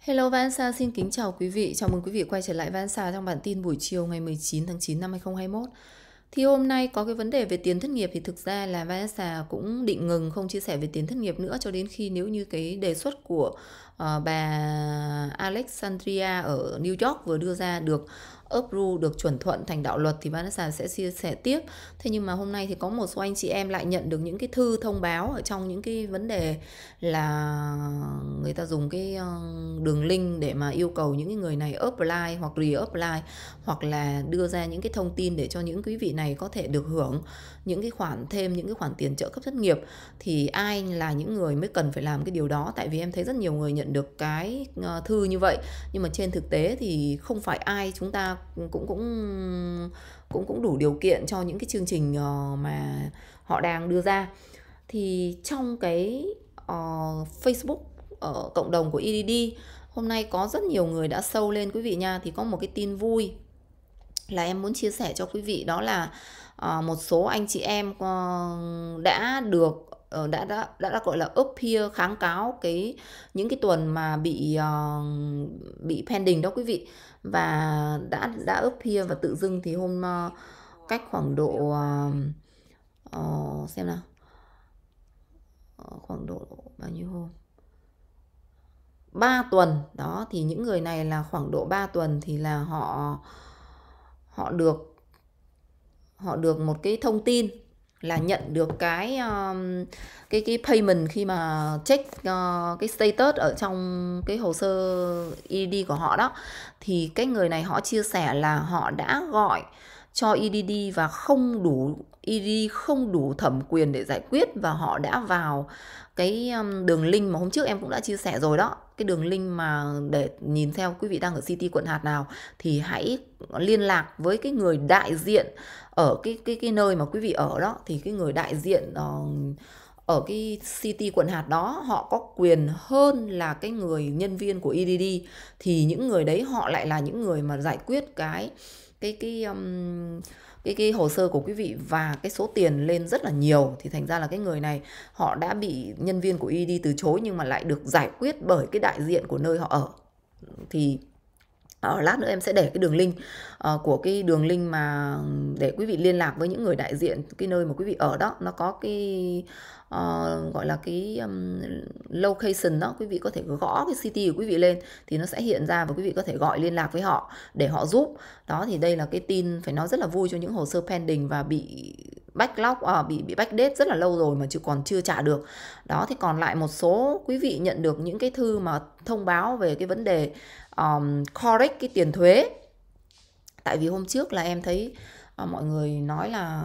Hello Vansa xin kính chào quý vị. Chào mừng quý vị quay trở lại Vansa trong bản tin buổi chiều ngày 19 tháng 9 năm 2021. Thì hôm nay có cái vấn đề về tiền thất nghiệp thì thực ra là Vanessa cũng định ngừng không chia sẻ về tiền thất nghiệp nữa cho đến khi nếu như cái đề xuất của uh, bà Alexandria ở New York vừa đưa ra được ốp ru được chuẩn thuận thành đạo luật thì Vanessa sẽ chia sẻ tiếp thế nhưng mà hôm nay thì có một số anh chị em lại nhận được những cái thư thông báo ở trong những cái vấn đề là người ta dùng cái ờ, đường link để mà yêu cầu những cái người này apply hoặc re-apply hoặc là đưa ra những cái thông tin để cho những quý vị này có thể được hưởng những cái khoản thêm những cái khoản tiền trợ cấp thất nghiệp thì ai là những người mới cần phải làm cái điều đó tại vì em thấy rất nhiều người nhận được cái ờ, thư như vậy nhưng mà trên thực tế thì không phải ai chúng ta cũng cũng cũng cũng đủ điều kiện cho những cái chương trình ờ, mà họ đang đưa ra thì trong cái uh, Facebook ở ờ, uh, cộng đồng của EDD hôm nay có rất nhiều người đã sâu lên quý vị nha thì có một cái tin vui là em muốn chia sẻ cho quý vị đó là uh, một số anh chị em uh, đã được Ờ, đã đã đã gọi là up kháng cáo cái những cái tuần mà bị uh, bị pending đó quý vị và đã đã up và tự dưng thì hôm uh, cách khoảng độ uh, uh, xem nào uh, khoảng độ bao nhiêu hôm 3 tuần đó thì những người này là khoảng độ 3 tuần thì là họ họ được họ được một cái thông tin là nhận được cái um, cái cái payment khi mà check uh, cái status ở trong cái hồ sơ EDD của họ đó thì cái người này họ chia sẻ là họ đã gọi cho EDD và không đủ EDD không đủ thẩm quyền để giải quyết và họ đã vào cái um, đường link mà hôm trước em cũng đã chia sẻ rồi đó cái đường link mà để nhìn theo quý vị đang ở city quận hạt nào thì hãy liên lạc với cái người đại diện ở cái cái cái nơi mà quý vị ở đó thì cái người đại diện uh, ở cái city quận hạt đó họ có quyền hơn là cái người nhân viên của EDD thì những người đấy họ lại là những người mà giải quyết cái cái cái um, cái cái hồ sơ của quý vị và cái số tiền lên rất là nhiều thì thành ra là cái người này họ đã bị nhân viên của ED từ chối nhưng mà lại được giải quyết bởi cái đại diện của nơi họ ở thì Ờ, lát nữa em sẽ để cái đường link uh, của cái đường link mà để quý vị liên lạc với những người đại diện cái nơi mà quý vị ở đó nó có cái uh, gọi là cái um, location đó quý vị có thể gõ cái city của quý vị lên thì nó sẽ hiện ra và quý vị có thể gọi liên lạc với họ để họ giúp đó thì đây là cái tin phải nói rất là vui cho những hồ sơ pending và bị backlog à, bị bị backdate rất là lâu rồi mà chưa còn chưa trả được đó thì còn lại một số quý vị nhận được những cái thư mà thông báo về cái vấn đề um, correct cái tiền thuế tại vì hôm trước là em thấy à, mọi người nói là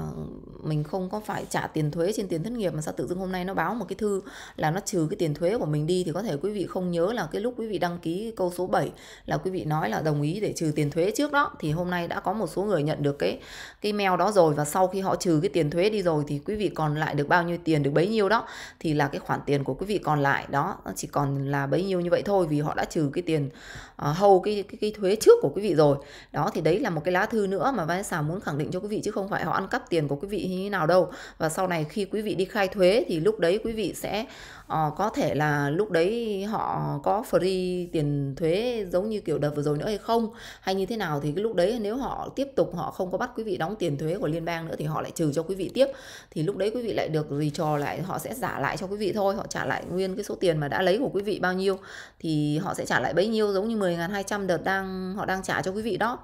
mình không có phải trả tiền thuế trên tiền thất nghiệp mà sao tự dưng hôm nay nó báo một cái thư là nó trừ cái tiền thuế của mình đi thì có thể quý vị không nhớ là cái lúc quý vị đăng ký câu số 7 là quý vị nói là đồng ý để trừ tiền thuế trước đó thì hôm nay đã có một số người nhận được cái cái mail đó rồi và sau khi họ trừ cái tiền thuế đi rồi thì quý vị còn lại được bao nhiêu tiền được bấy nhiêu đó thì là cái khoản tiền của quý vị còn lại đó nó chỉ còn là bấy nhiêu như vậy thôi vì họ đã trừ cái tiền uh, ờ, hầu cái, cái cái thuế trước của quý vị rồi đó thì đấy là một cái lá thư nữa mà Vanessa muốn khẳng định định cho quý vị chứ không phải họ ăn cắp tiền của quý vị như thế nào đâu và sau này khi quý vị đi khai thuế thì lúc đấy quý vị sẽ uh, có thể là lúc đấy họ có free tiền thuế giống như kiểu đợt vừa rồi nữa hay không hay như thế nào thì cái lúc đấy nếu họ tiếp tục họ không có bắt quý vị đóng tiền thuế của liên bang nữa thì họ lại trừ cho quý vị tiếp thì lúc đấy quý vị lại được gì trò lại họ sẽ trả lại cho quý vị thôi họ trả lại nguyên cái số tiền mà đã lấy của quý vị bao nhiêu thì họ sẽ trả lại bấy nhiêu giống như 10.200 đợt đang họ đang trả cho quý vị đó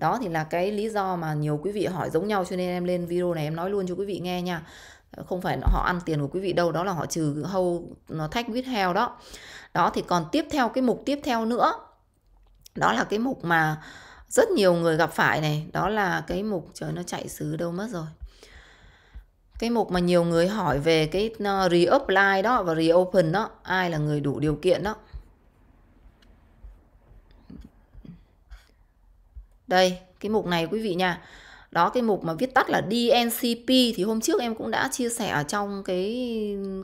đó thì là cái lý do mà nhiều quý vị hỏi giống nhau cho nên em lên video này em nói luôn cho quý vị nghe nha không phải họ ăn tiền của quý vị đâu đó là họ trừ hâu nó thách with heo đó đó thì còn tiếp theo cái mục tiếp theo nữa đó là cái mục mà rất nhiều người gặp phải này đó là cái mục trời nó chạy xứ đâu mất rồi cái mục mà nhiều người hỏi về cái uh, re đó và reopen đó ai là người đủ điều kiện đó Đây, cái mục này quý vị nha đó cái mục mà viết tắt là DNCP thì hôm trước em cũng đã chia sẻ ở trong cái,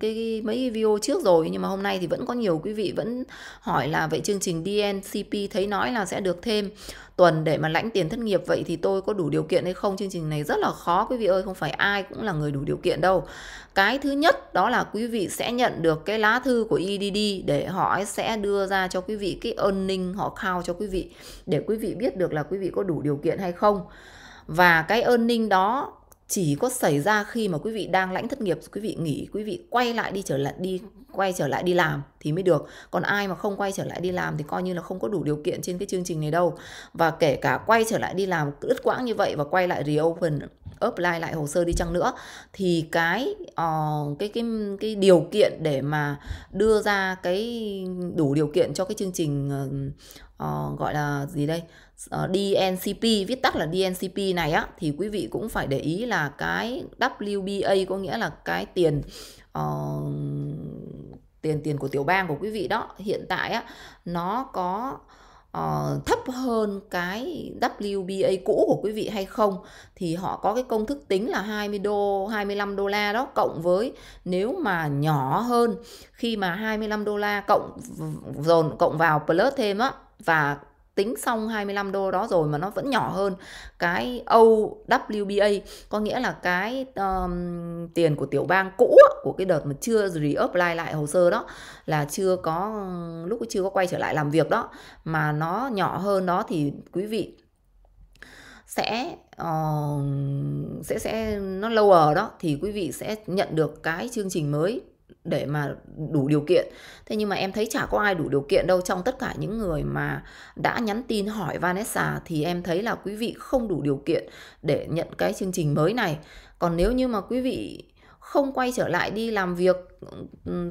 cái cái mấy video trước rồi nhưng mà hôm nay thì vẫn có nhiều quý vị vẫn hỏi là vậy chương trình DNCP thấy nói là sẽ được thêm tuần để mà lãnh tiền thất nghiệp vậy thì tôi có đủ điều kiện hay không chương trình này rất là khó quý vị ơi không phải ai cũng là người đủ điều kiện đâu cái thứ nhất đó là quý vị sẽ nhận được cái lá thư của EDD để họ sẽ đưa ra cho quý vị cái earning họ khao cho quý vị để quý vị biết được là quý vị có đủ điều kiện hay không và cái earning đó chỉ có xảy ra khi mà quý vị đang lãnh thất nghiệp quý vị nghỉ quý vị quay lại đi trở lại đi quay trở lại đi làm thì mới được còn ai mà không quay trở lại đi làm thì coi như là không có đủ điều kiện trên cái chương trình này đâu và kể cả quay trở lại đi làm đứt quãng như vậy và quay lại reopen upline lại hồ sơ đi chăng nữa thì cái uh, cái cái cái điều kiện để mà đưa ra cái đủ điều kiện cho cái chương trình uh, gọi là gì đây DNCP viết tắt là DNCP này á thì quý vị cũng phải để ý là cái WBA có nghĩa là cái tiền uh, tiền tiền của tiểu bang của quý vị đó hiện tại á nó có uh, thấp hơn cái WBA cũ của quý vị hay không thì họ có cái công thức tính là 20 đô 25 đô la đó cộng với nếu mà nhỏ hơn khi mà 25 đô la cộng dồn cộng vào plus thêm á và tính xong 25 đô đó rồi mà nó vẫn nhỏ hơn cái OWBA có nghĩa là cái um, tiền của tiểu bang cũ của cái đợt mà chưa re-apply lại hồ sơ đó là chưa có lúc chưa có quay trở lại làm việc đó mà nó nhỏ hơn đó thì quý vị sẽ uh, sẽ sẽ nó lâu ở đó thì quý vị sẽ nhận được cái chương trình mới để mà đủ điều kiện thế nhưng mà em thấy chả có ai đủ điều kiện đâu trong tất cả những người mà đã nhắn tin hỏi Vanessa thì em thấy là quý vị không đủ điều kiện để nhận cái chương trình mới này còn nếu như mà quý vị không quay trở lại đi làm việc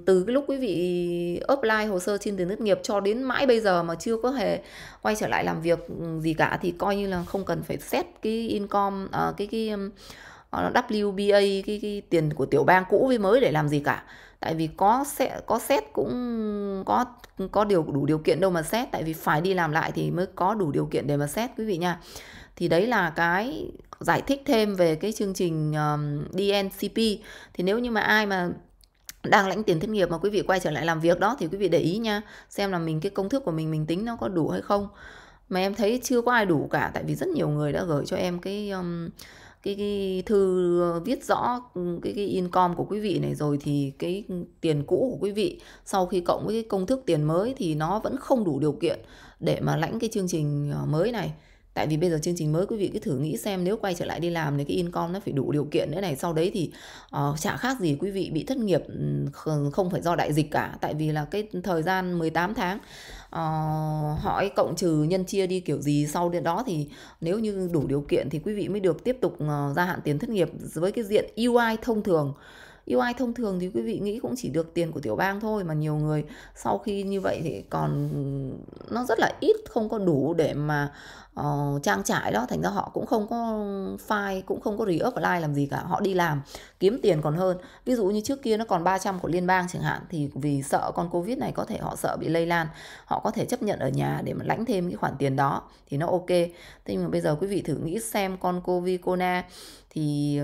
từ cái lúc quý vị apply hồ sơ xin tiền thất nghiệp cho đến mãi bây giờ mà chưa có hề quay trở lại làm việc gì cả thì coi như là không cần phải xét cái income ờ, cái cái ờ, WBA cái, cái tiền của tiểu bang cũ với mới để làm gì cả tại vì có sẽ có xét cũng có có điều đủ điều kiện đâu mà xét tại vì phải đi làm lại thì mới có đủ điều kiện để mà xét quý vị nha thì đấy là cái giải thích thêm về cái chương trình um, DNCP thì nếu như mà ai mà đang lãnh tiền thất nghiệp mà quý vị quay trở lại làm việc đó thì quý vị để ý nha xem là mình cái công thức của mình mình tính nó có đủ hay không mà em thấy chưa có ai đủ cả tại vì rất nhiều người đã gửi cho em cái um, cái, cái thư ờ, viết rõ ừ, cái, cái incom của quý vị này rồi thì cái tiền cũ của quý vị sau khi cộng với cái công thức tiền mới thì nó vẫn không đủ điều kiện để mà lãnh cái chương trình ờ, mới này tại vì bây giờ chương trình mới quý vị cứ thử nghĩ xem nếu quay trở lại đi làm thì cái income nó phải đủ điều kiện nữa này sau đấy thì uh, chả khác gì quý vị bị thất nghiệp ừ, không phải do đại dịch cả tại vì là cái thời gian 18 tháng uh, họ ấy cộng trừ nhân chia đi kiểu gì sau đó thì nếu như đủ điều kiện thì quý vị mới được tiếp tục uh, gia hạn tiền thất nghiệp với cái diện UI thông thường ai thông thường thì quý vị nghĩ cũng chỉ được tiền của tiểu bang thôi mà nhiều người sau khi như vậy thì còn nó rất là ít không có đủ để mà uh, trang trải đó thành ra họ cũng không có file cũng không có re like làm gì cả họ đi làm kiếm tiền còn hơn ví dụ như trước kia nó còn 300 của liên bang chẳng hạn thì vì sợ con covid này có thể họ sợ bị lây lan họ có thể chấp nhận ở nhà để mà lãnh thêm cái khoản tiền đó thì nó ok thế nhưng mà bây giờ quý vị thử nghĩ xem con covid corona thì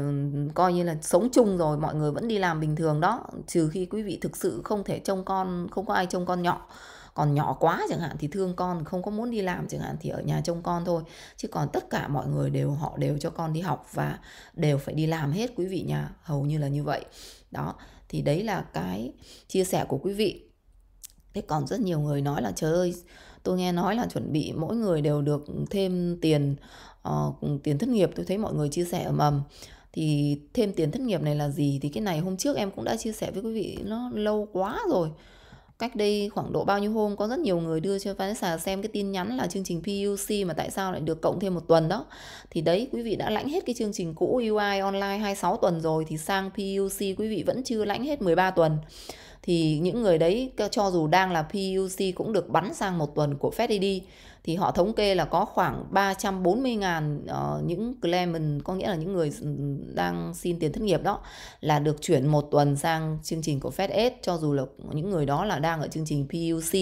coi như là sống chung rồi mọi người vẫn đi làm bình thường đó trừ khi quý vị thực sự không thể trông con không có ai trông con nhỏ còn nhỏ quá chẳng hạn thì thương con không có muốn đi làm chẳng hạn thì ở nhà trông con thôi chứ còn tất cả mọi người đều họ đều cho con đi học và đều phải đi làm hết quý vị nhà hầu như là như vậy đó thì đấy là cái chia sẻ của quý vị thế còn rất nhiều người nói là trời ơi tôi nghe nói là chuẩn bị mỗi người đều được thêm tiền uh, tiền thất nghiệp tôi thấy mọi người chia sẻ ở mầm thì thêm tiền thất nghiệp này là gì thì cái này hôm trước em cũng đã chia sẻ với quý vị nó lâu quá rồi cách đây khoảng độ bao nhiêu hôm có rất nhiều người đưa cho Vanessa xem cái tin nhắn là chương trình PUC mà tại sao lại được cộng thêm một tuần đó thì đấy quý vị đã lãnh hết cái chương trình cũ UI online 26 tuần rồi thì sang PUC quý vị vẫn chưa lãnh hết 13 tuần thì những người đấy cho dù đang là PUC cũng được bắn sang một tuần của FedID thì họ thống kê là có khoảng 340.000 uh, ờ, những claimant có nghĩa là những người ừ, đang xin tiền thất nghiệp đó là được chuyển một tuần sang chương trình của FedEd cho dù là những người đó là đang ở chương trình PUC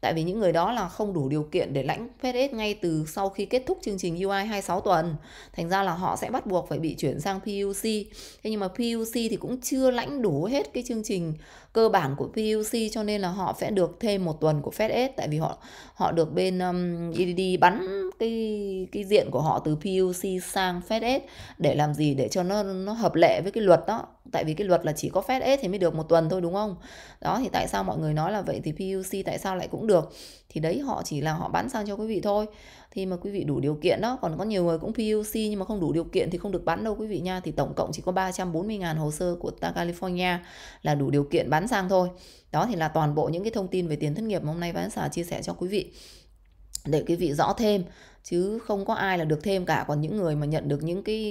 tại vì những người đó là không đủ điều kiện để lãnh PDS ngay từ sau khi kết thúc chương trình UI 26 tuần thành ra là họ sẽ bắt buộc phải bị chuyển sang PUC thế nhưng mà PUC thì cũng chưa lãnh đủ hết cái chương trình cơ bản của PUC cho nên là họ sẽ được thêm một tuần của FedEx tại vì họ họ được bên um, EDD bắn cái cái diện của họ từ PUC sang FedEx để làm gì để cho nó nó hợp lệ với cái luật đó tại vì cái luật là chỉ có phép ế thì mới được một tuần thôi đúng không đó thì tại sao mọi người nói là vậy thì PUC tại sao lại cũng được thì đấy họ chỉ là họ bán sang cho quý vị thôi thì mà quý vị đủ điều kiện đó còn có nhiều người cũng PUC nhưng mà không đủ điều kiện thì không được bán đâu quý vị nha thì tổng cộng chỉ có 340.000 hồ sơ của California là đủ điều kiện bán sang thôi đó thì là toàn bộ những cái thông tin về tiền thất nghiệp mà hôm nay bán xả chia sẻ cho quý vị để quý vị rõ thêm chứ không có ai là được thêm cả còn những người mà nhận được những cái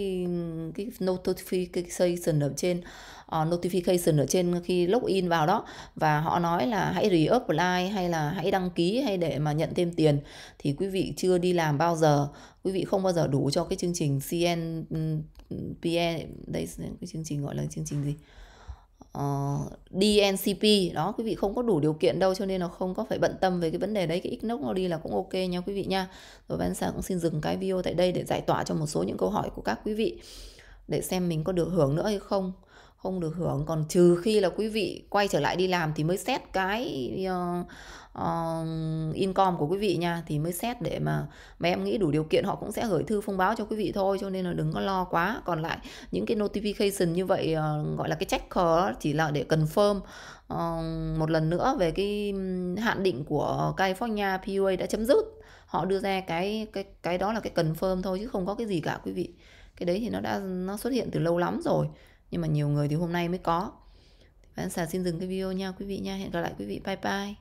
cái notification ở trên uh, notification ở trên khi login vào đó và họ nói là hãy reapply hay là hãy đăng ký hay để mà nhận thêm tiền thì quý vị chưa đi làm bao giờ quý vị không bao giờ đủ cho cái chương trình CNPN e, đây cái chương trình gọi là chương trình gì Ờ, DNCP đó quý vị không có đủ điều kiện đâu cho nên là không có phải bận tâm về cái vấn đề đấy cái Xnox nó đi là cũng ok nha quý vị nha rồi Văn Sa cũng xin dừng cái video tại đây để giải tỏa cho một số những câu hỏi của các quý vị để xem mình có được hưởng nữa hay không không được hưởng còn trừ khi là quý vị quay trở lại đi làm thì mới xét cái uh, uh, income của quý vị nha thì mới xét để mà mà em nghĩ đủ điều kiện họ cũng sẽ gửi thư thông báo cho quý vị thôi cho nên là đừng có lo quá còn lại những cái notification như vậy uh, gọi là cái checker chỉ là để confirm uh, một lần nữa về cái hạn định của California PUA đã chấm dứt họ đưa ra cái cái cái đó là cái confirm thôi chứ không có cái gì cả quý vị cái đấy thì nó đã nó xuất hiện từ lâu lắm rồi nhưng mà nhiều người thì hôm nay mới có và anh xà xin dừng cái video nha quý vị nha hẹn gặp lại quý vị bye bye